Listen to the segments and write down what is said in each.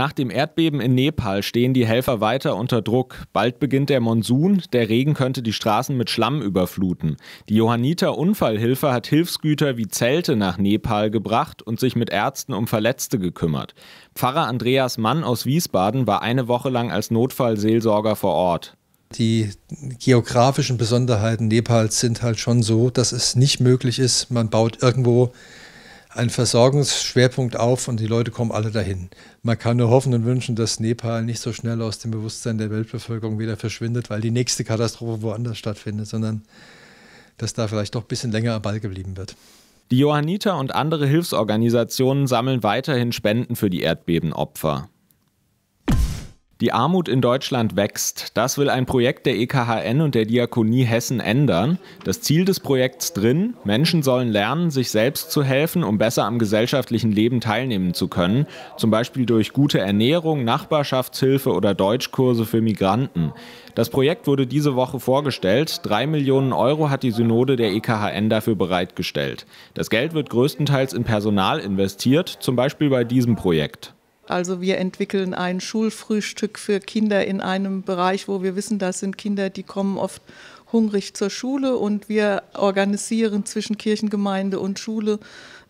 Nach dem Erdbeben in Nepal stehen die Helfer weiter unter Druck. Bald beginnt der Monsun, der Regen könnte die Straßen mit Schlamm überfluten. Die Johanniter Unfallhilfe hat Hilfsgüter wie Zelte nach Nepal gebracht und sich mit Ärzten um Verletzte gekümmert. Pfarrer Andreas Mann aus Wiesbaden war eine Woche lang als Notfallseelsorger vor Ort. Die geografischen Besonderheiten Nepals sind halt schon so, dass es nicht möglich ist, man baut irgendwo einen Versorgungsschwerpunkt auf und die Leute kommen alle dahin. Man kann nur hoffen und wünschen, dass Nepal nicht so schnell aus dem Bewusstsein der Weltbevölkerung wieder verschwindet, weil die nächste Katastrophe woanders stattfindet, sondern dass da vielleicht doch ein bisschen länger am Ball geblieben wird. Die Johanniter und andere Hilfsorganisationen sammeln weiterhin Spenden für die Erdbebenopfer. Die Armut in Deutschland wächst. Das will ein Projekt der EKHN und der Diakonie Hessen ändern. Das Ziel des Projekts drin, Menschen sollen lernen, sich selbst zu helfen, um besser am gesellschaftlichen Leben teilnehmen zu können, zum Beispiel durch gute Ernährung, Nachbarschaftshilfe oder Deutschkurse für Migranten. Das Projekt wurde diese Woche vorgestellt. Drei Millionen Euro hat die Synode der EKHN dafür bereitgestellt. Das Geld wird größtenteils in Personal investiert, zum Beispiel bei diesem Projekt. Also wir entwickeln ein Schulfrühstück für Kinder in einem Bereich, wo wir wissen, das sind Kinder, die kommen oft hungrig zur Schule und wir organisieren zwischen Kirchengemeinde und Schule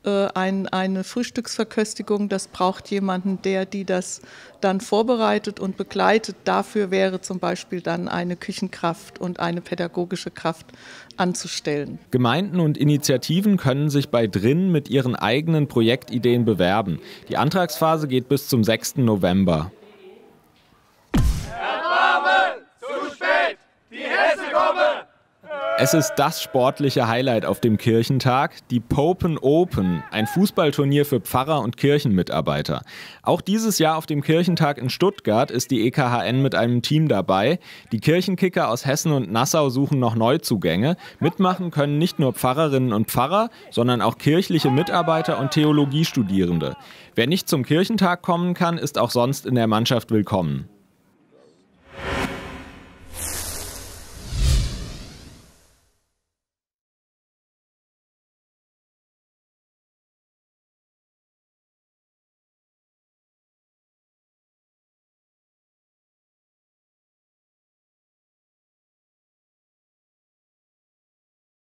äh, ein, eine Frühstücksverköstigung. Das braucht jemanden, der die das dann vorbereitet und begleitet. Dafür wäre zum Beispiel dann eine Küchenkraft und eine pädagogische Kraft anzustellen. Gemeinden und Initiativen können sich bei DRIN mit ihren eigenen Projektideen bewerben. Die Antragsphase geht bis zum 6. November. Es ist das sportliche Highlight auf dem Kirchentag, die Popen Open, ein Fußballturnier für Pfarrer und Kirchenmitarbeiter. Auch dieses Jahr auf dem Kirchentag in Stuttgart ist die EKHN mit einem Team dabei. Die Kirchenkicker aus Hessen und Nassau suchen noch Neuzugänge. Mitmachen können nicht nur Pfarrerinnen und Pfarrer, sondern auch kirchliche Mitarbeiter und Theologiestudierende. Wer nicht zum Kirchentag kommen kann, ist auch sonst in der Mannschaft willkommen.